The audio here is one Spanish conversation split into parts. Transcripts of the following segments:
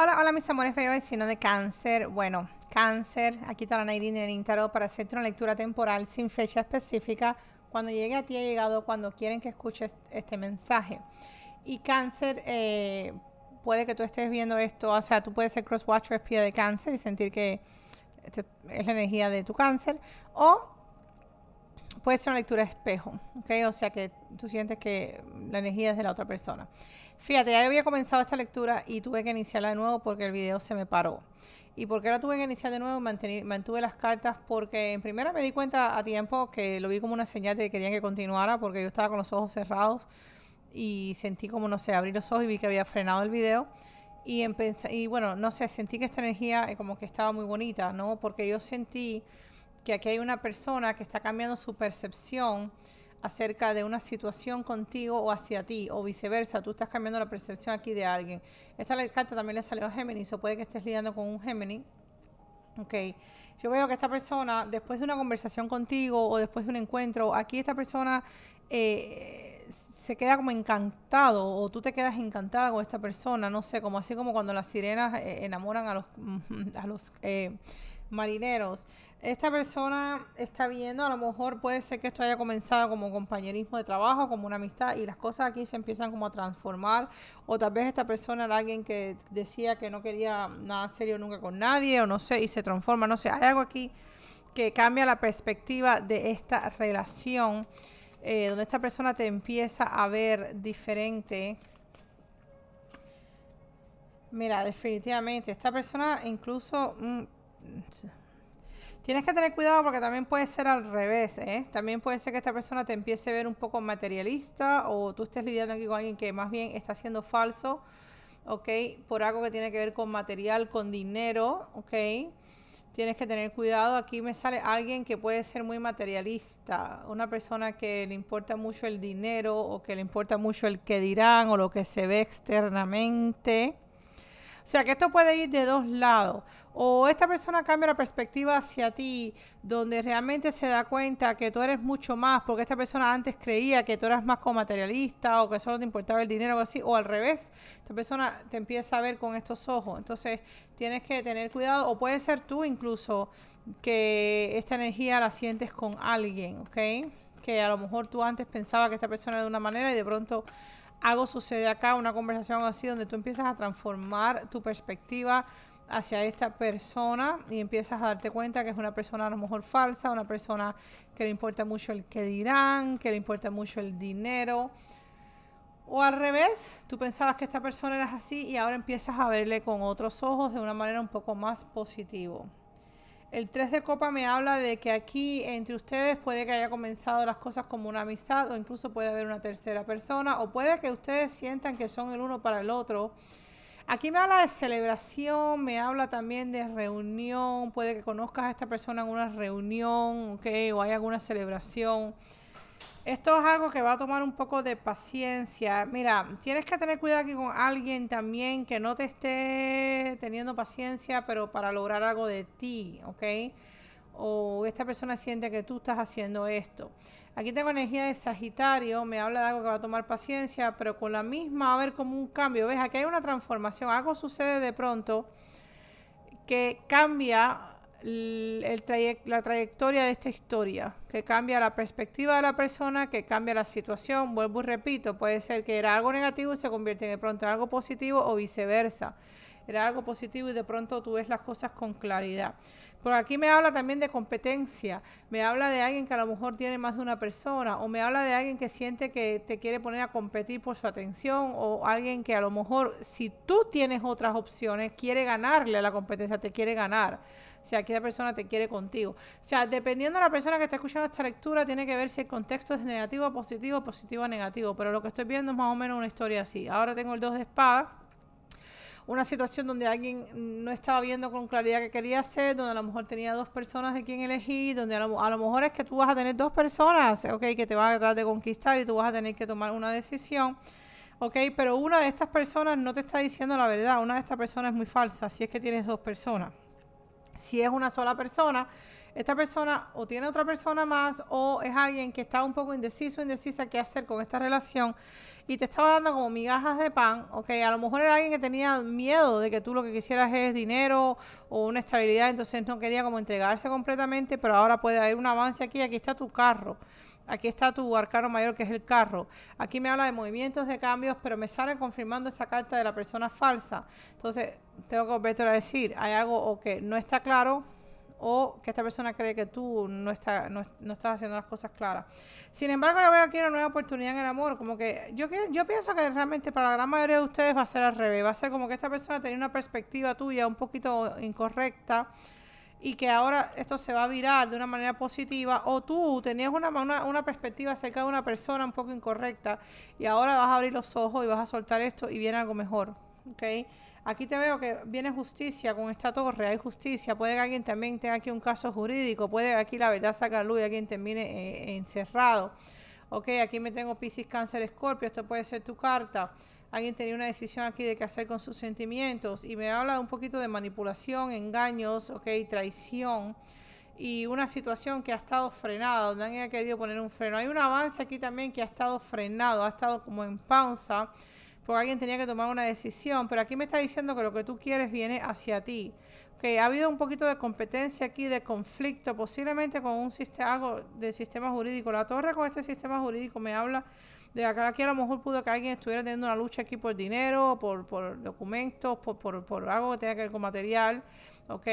Hola, hola mis amores vecinos de cáncer. Bueno, cáncer, aquí está la Nairine en el intero para hacerte una lectura temporal sin fecha específica. Cuando llegue a ti ha llegado, cuando quieren que escuches este mensaje. Y cáncer, eh, puede que tú estés viendo esto, o sea, tú puedes ser crosswatch o espía de cáncer y sentir que es la energía de tu cáncer. O puede ser una lectura de espejo, ¿ok? O sea que tú sientes que la energía es de la otra persona. Fíjate, ya había comenzado esta lectura y tuve que iniciarla de nuevo porque el video se me paró. ¿Y porque ahora tuve que iniciar de nuevo? mantuve las cartas porque en primera me di cuenta a tiempo que lo vi como una señal de que querían que continuara porque yo estaba con los ojos cerrados y sentí como, no sé, abrí los ojos y vi que había frenado el video. Y, y bueno, no sé, sentí que esta energía como que estaba muy bonita, ¿no? Porque yo sentí que aquí hay una persona que está cambiando su percepción acerca de una situación contigo o hacia ti, o viceversa, tú estás cambiando la percepción aquí de alguien. Esta carta también le salió a Géminis, o puede que estés lidiando con un Géminis. Ok, yo veo que esta persona, después de una conversación contigo o después de un encuentro, aquí esta persona eh, se queda como encantado o tú te quedas encantada con esta persona, no sé, como así como cuando las sirenas eh, enamoran a los, a los eh, marineros. Esta persona está viendo, a lo mejor puede ser que esto haya comenzado como compañerismo de trabajo, como una amistad, y las cosas aquí se empiezan como a transformar. O tal vez esta persona era alguien que decía que no quería nada serio nunca con nadie, o no sé, y se transforma, no sé, hay algo aquí que cambia la perspectiva de esta relación, eh, donde esta persona te empieza a ver diferente. Mira, definitivamente, esta persona incluso... Mm, Tienes que tener cuidado porque también puede ser al revés, ¿eh? También puede ser que esta persona te empiece a ver un poco materialista o tú estés lidiando aquí con alguien que más bien está siendo falso, ¿ok? Por algo que tiene que ver con material, con dinero, ¿ok? Tienes que tener cuidado. Aquí me sale alguien que puede ser muy materialista, una persona que le importa mucho el dinero o que le importa mucho el que dirán o lo que se ve externamente. O sea que esto puede ir de dos lados. O esta persona cambia la perspectiva hacia ti, donde realmente se da cuenta que tú eres mucho más, porque esta persona antes creía que tú eras más como materialista o que solo te importaba el dinero o así, o al revés, esta persona te empieza a ver con estos ojos. Entonces tienes que tener cuidado, o puede ser tú incluso que esta energía la sientes con alguien, ¿ok? Que a lo mejor tú antes pensabas que esta persona era de una manera y de pronto algo Sucede Acá, una conversación así donde tú empiezas a transformar tu perspectiva hacia esta persona y empiezas a darte cuenta que es una persona a lo mejor falsa, una persona que le importa mucho el que dirán, que le importa mucho el dinero. O al revés, tú pensabas que esta persona era así y ahora empiezas a verle con otros ojos de una manera un poco más positiva. El 3 de copa me habla de que aquí entre ustedes puede que haya comenzado las cosas como una amistad o incluso puede haber una tercera persona o puede que ustedes sientan que son el uno para el otro. Aquí me habla de celebración, me habla también de reunión, puede que conozcas a esta persona en una reunión, O hay alguna celebración. Esto es algo que va a tomar un poco de paciencia. Mira, tienes que tener cuidado aquí con alguien también que no te esté teniendo paciencia, pero para lograr algo de ti, ¿ok? O esta persona siente que tú estás haciendo esto. Aquí tengo energía de Sagitario, me habla de algo que va a tomar paciencia, pero con la misma a ver como un cambio. ¿Ves? Aquí hay una transformación, algo sucede de pronto que cambia la trayectoria de esta historia, que cambia la perspectiva de la persona, que cambia la situación. Vuelvo y repito, puede ser que era algo negativo y se convierte de pronto en algo positivo o viceversa. Era algo positivo y de pronto tú ves las cosas con claridad. Por aquí me habla también de competencia, me habla de alguien que a lo mejor tiene más de una persona, o me habla de alguien que siente que te quiere poner a competir por su atención, o alguien que a lo mejor si tú tienes otras opciones, quiere ganarle a la competencia, te quiere ganar si aquella persona te quiere contigo. O sea, dependiendo de la persona que está escuchando esta lectura, tiene que ver si el contexto es negativo, positivo, positivo, o negativo. Pero lo que estoy viendo es más o menos una historia así. Ahora tengo el 2 de espada una situación donde alguien no estaba viendo con claridad qué quería hacer, donde a lo mejor tenía dos personas de quien elegir, donde a lo, mejor es que tú vas a tener dos personas, ok, que te van a tratar de conquistar y tú vas a tener que tomar una decisión, ok, pero una de estas personas no te está diciendo la verdad, una de estas personas es muy falsa, si es que tienes dos personas si es una sola persona, esta persona o tiene otra persona más o es alguien que está un poco indeciso, indecisa qué hacer con esta relación y te estaba dando como migajas de pan, ok, a lo mejor era alguien que tenía miedo de que tú lo que quisieras es dinero o una estabilidad, entonces no quería como entregarse completamente, pero ahora puede haber un avance aquí, aquí está tu carro. Aquí está tu arcano mayor, que es el carro. Aquí me habla de movimientos, de cambios, pero me sale confirmando esa carta de la persona falsa. Entonces, tengo que volverte a decir, hay algo o que no está claro o que esta persona cree que tú no, no, estás haciendo las cosas claras. Sin embargo, yo veo aquí una nueva oportunidad en el amor. Como que yo, yo pienso que realmente para la gran mayoría de ustedes va a ser al revés. Va a ser como que esta persona tenía una perspectiva tuya un poquito incorrecta y que ahora esto se va a virar de una manera positiva, o tú tenías una, una, perspectiva acerca de una persona un poco incorrecta y ahora vas a abrir los ojos y vas a soltar esto y viene algo mejor. Aquí te veo que viene justicia con esta torre, hay justicia, puede que alguien también tenga aquí un caso jurídico, puede que aquí la verdad saca luz y alguien termine eh, encerrado. Ok, aquí me tengo Pisces, Cáncer, Escorpio, esto puede ser tu carta alguien tenía una decisión aquí de qué hacer con sus sentimientos y me habla un poquito de manipulación, engaños, ok, traición y una situación que ha estado frenada, donde alguien ha querido poner un freno. Hay un avance aquí también que ha estado frenado, ha estado como en pausa, porque alguien tenía que tomar una decisión, pero aquí me está diciendo que lo que tú quieres viene hacia ti. que ha habido un poquito de competencia aquí, de conflicto, posiblemente con un sistema del sistema jurídico. La torre con este sistema jurídico me habla aquí a lo mejor pudo que alguien estuviera teniendo una lucha aquí por dinero, por, documentos, por, algo que tenga que ver con material, ¿ok?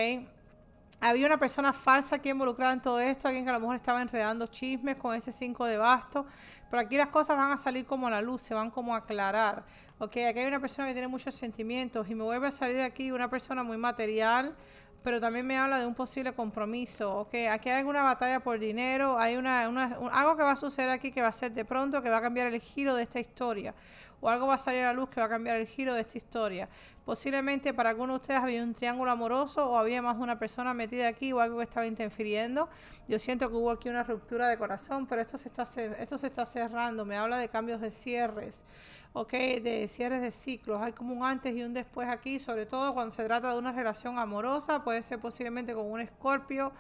Había una persona falsa aquí involucrada en todo esto, alguien que a lo mejor estaba enredando chismes con ese 5 de basto, pero aquí las cosas van a salir como a la luz, se van como a aclarar ok, aquí hay una persona que tiene muchos sentimientos y me vuelve a salir aquí una persona muy material, pero también me habla de un posible compromiso, ok, aquí hay una batalla por dinero, hay una, algo que va a suceder aquí que va a ser de pronto, que va a cambiar el giro de esta historia, o algo va a salir a la luz que va a cambiar el giro de esta historia. Posiblemente para algunos de ustedes había un triángulo amoroso o había más una persona metida aquí o algo que estaba interfiriendo. Yo siento que hubo aquí una ruptura de corazón, pero esto se está, esto se está cerrando, me habla de cambios de cierres. ¿ok? De cierres de ciclos. Hay como un antes y un después aquí, sobre todo cuando se trata de una relación amorosa, puede ser posiblemente con un escorpio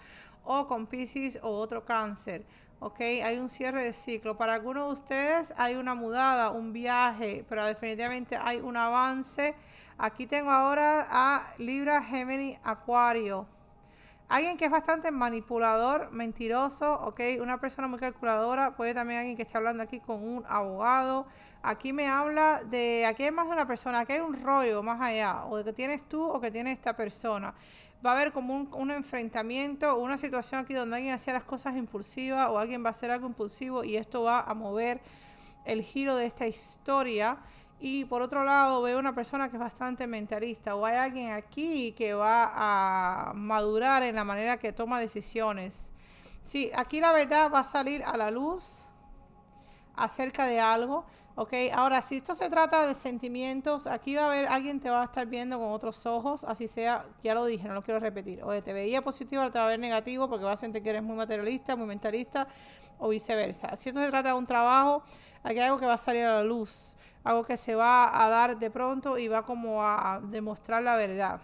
o con Pisces o otro cáncer. ¿ok? Hay un cierre de ciclo. Para algunos de ustedes hay una mudada, un viaje, pero definitivamente hay un avance. Aquí tengo ahora a Libra, Gemini, Acuario. Alguien que es bastante manipulador, mentiroso, ¿ok? Una persona muy calculadora, puede también alguien que esté hablando aquí con un abogado. Aquí me habla de, aquí hay más de una persona, aquí hay un rollo más allá, o de que tienes tú o que tiene esta persona. Va a haber como un, un enfrentamiento, una situación aquí donde alguien hacía las cosas impulsivas o alguien va a hacer algo impulsivo y esto va a mover el giro de esta historia. Y por otro lado, veo una persona que es bastante mentalista o hay alguien aquí que va a madurar en la manera que toma decisiones. Sí, aquí la verdad va a salir a la luz acerca de algo, ¿ok? Ahora, si esto se trata de sentimientos, aquí va a haber alguien te va a estar viendo con otros ojos, así sea, ya lo dije, no lo quiero repetir. O te veía positivo, ahora te va a ver negativo porque va a sentir que eres muy materialista, muy mentalista, o viceversa. Si esto se trata de un trabajo, aquí hay algo que va a salir a la luz, algo que se va a dar de pronto y va como a demostrar la verdad.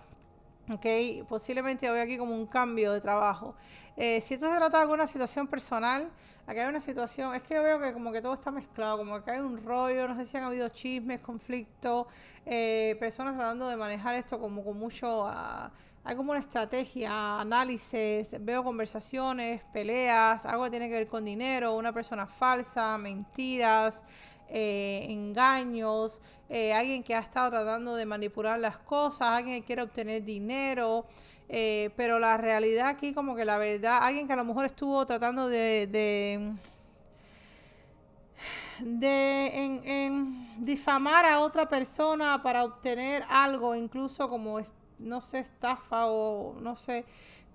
¿ok? Posiblemente hoy aquí como un cambio de trabajo. Eh, si esto se trata de alguna situación personal, acá hay una situación, es que yo veo que como que todo está mezclado, como que hay un rollo, no sé si han habido chismes, conflictos, eh, personas tratando de manejar esto como con mucho, ah, hay como una estrategia, análisis, veo conversaciones, peleas, algo que tiene que ver con dinero, una persona falsa, mentiras. Eh, engaños, eh, alguien que ha estado tratando de manipular las cosas, alguien que quiere obtener dinero, eh, pero la realidad aquí, como que la verdad, alguien que a lo mejor estuvo tratando de. de, en, en difamar a otra persona para obtener algo, incluso como, no sé, estafa o no sé,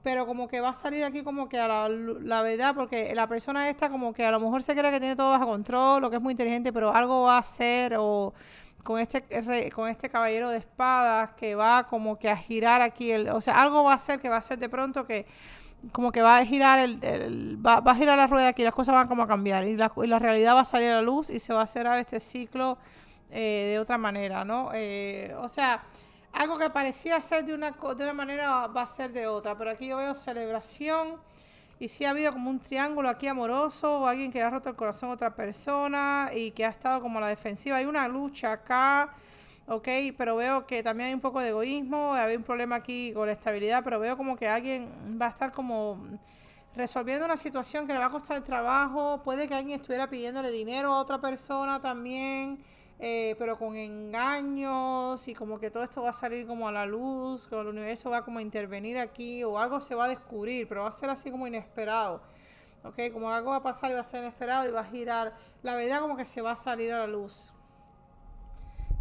pero como que va a salir aquí como que a la, la, verdad, porque la persona esta como que a lo mejor se cree que tiene todo bajo control lo que es muy inteligente, pero algo va a hacer o con este, con este caballero de espadas que va como que a girar aquí, o sea, algo va a ser que va a ser de pronto que como que va a girar el, va, a girar la rueda aquí, las cosas van como a cambiar y la, realidad va a salir a la luz y se va a cerrar este ciclo eh, de otra manera, ¿no? Eh, o sea, algo que parecía ser de una, de una manera va a ser de otra, pero aquí yo veo celebración. Y si ha habido como un triángulo aquí amoroso o alguien que le ha roto el corazón a otra persona y que ha estado como a la defensiva. Hay una lucha acá, ¿ok? Pero veo que también hay un poco de egoísmo, había un problema aquí con la estabilidad, pero veo como que alguien va a estar como resolviendo una situación que le va a costar el trabajo. Puede que alguien estuviera pidiéndole dinero a otra persona también. Eh, pero con engaños y como que todo esto va a salir como a la luz, que el universo va como a intervenir aquí o algo se va a descubrir, pero va a ser así como inesperado. Como algo va a pasar y va a ser inesperado y va a girar. La verdad como que se va a salir a la luz,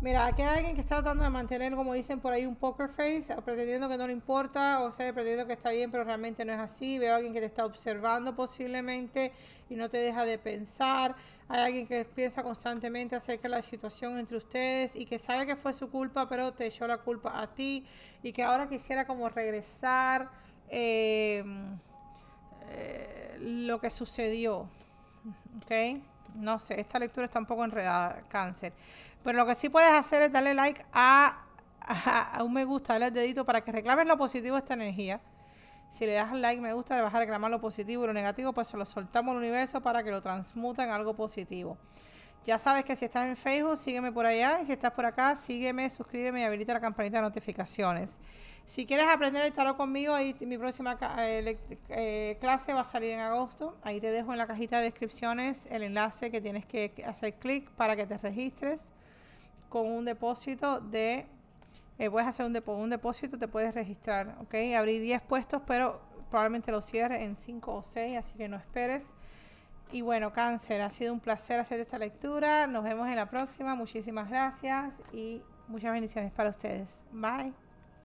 Mira, aquí hay alguien que está tratando de mantener, como dicen por ahí, un poker face, pretendiendo que no le importa, o sea, pretendiendo que está bien, pero realmente no es así. Veo a alguien que te está observando posiblemente y no te deja de pensar. Hay alguien que piensa constantemente acerca de la situación entre ustedes y que sabe que fue su culpa, pero te echó la culpa a ti y que ahora quisiera como regresar eh, eh, lo que sucedió. ¿Ok? no sé, esta lectura está un poco enredada, cáncer. Pero lo que sí puedes hacer es darle like a, un me gusta, darle el dedito para que reclames lo positivo de esta energía. Si le das like, me gusta, le vas a reclamar lo positivo y lo negativo, pues se lo soltamos al universo para que lo transmuta en algo positivo. Ya sabes que si estás en Facebook, sígueme por allá. Y si estás por acá, sígueme, suscríbeme y habilita la campanita de notificaciones. Si quieres aprender el tarot conmigo, mi próxima eh, eh, clase va a salir en agosto. Ahí te dejo en la cajita de descripciones el enlace que tienes que hacer clic para que te registres con un depósito de... Eh, puedes hacer un, un depósito, te puedes registrar, ¿ok? Abrí 10 puestos, pero probablemente lo cierre en 5 o 6, así que no esperes. Y bueno, cáncer, ha sido un placer hacer esta lectura. Nos vemos en la próxima. Muchísimas gracias y muchas bendiciones para ustedes. Bye.